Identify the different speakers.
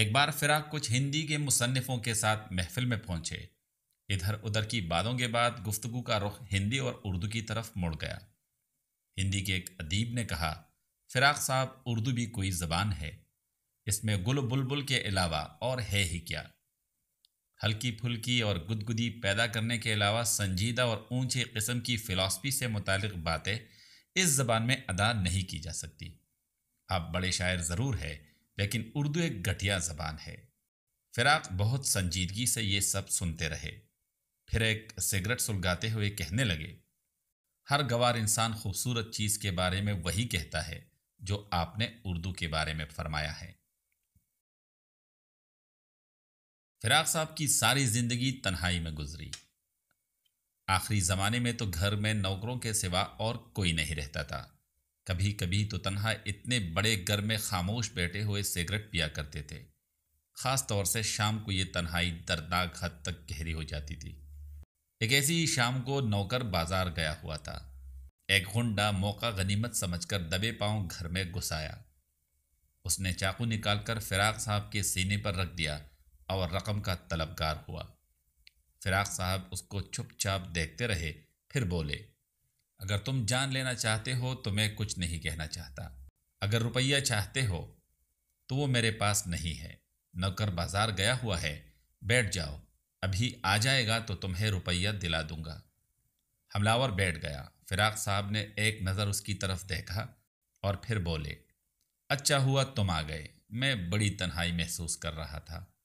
Speaker 1: एक बार फिराक कुछ हिंदी के मुसनफ़ों के साथ महफिल में पहुंचे इधर उधर की बातों के बाद गुफ्तु का रुख हिंदी और उर्दू की तरफ मुड़ गया हिंदी के एक अदीब ने कहा फिराक साहब उर्दू भी कोई ज़बान है इसमें गुल बुलबुल के अलावा और है ही क्या हल्की फुल्की और गुदगुदी पैदा करने के अलावा संजीदा और ऊंचे किस्म की फ़िलासफ़ी से मुतक बातें इस ज़बान में अदा नहीं की जा सकती आप बड़े शायर ज़रूर है लेकिन उर्दू एक घटिया जबान है फिराक बहुत संजीदगी से ये सब सुनते रहे फिर एक सिगरेट सुलगाते हुए कहने लगे हर गवार इंसान खूबसूरत चीज़ के बारे में वही कहता है जो आपने उर्दू के बारे में फरमाया है फिराक साहब की सारी ज़िंदगी तन्हाई में गुजरी आखिरी ज़माने में तो घर में नौकरों के सिवा और कोई नहीं रहता था कभी कभी तो तन्हा इतने बड़े घर में खामोश बैठे हुए सिगरेट पिया करते थे ख़ास तौर से शाम को ये तन्हाई दर्दनाक हद तक गहरी हो जाती थी एक ऐसी शाम को नौकर बाजार गया हुआ था एक गुंडा मौका गनीमत समझकर दबे पांव घर में घुसाया उसने चाकू निकालकर फिराक साहब के सीने पर रख दिया और रकम का तलबगार हुआ फिराक साहब उसको चुपचाप देखते रहे फिर बोले अगर तुम जान लेना चाहते हो तो मैं कुछ नहीं कहना चाहता अगर रुपया चाहते हो तो वो मेरे पास नहीं है नौकर बाजार गया हुआ है बैठ जाओ अभी आ जाएगा तो तुम्हें रुपया दिला दूंगा हमलावर बैठ गया फिराक साहब ने एक नज़र उसकी तरफ देखा और फिर बोले अच्छा हुआ तुम आ गए मैं बड़ी तन्हाई महसूस कर रहा था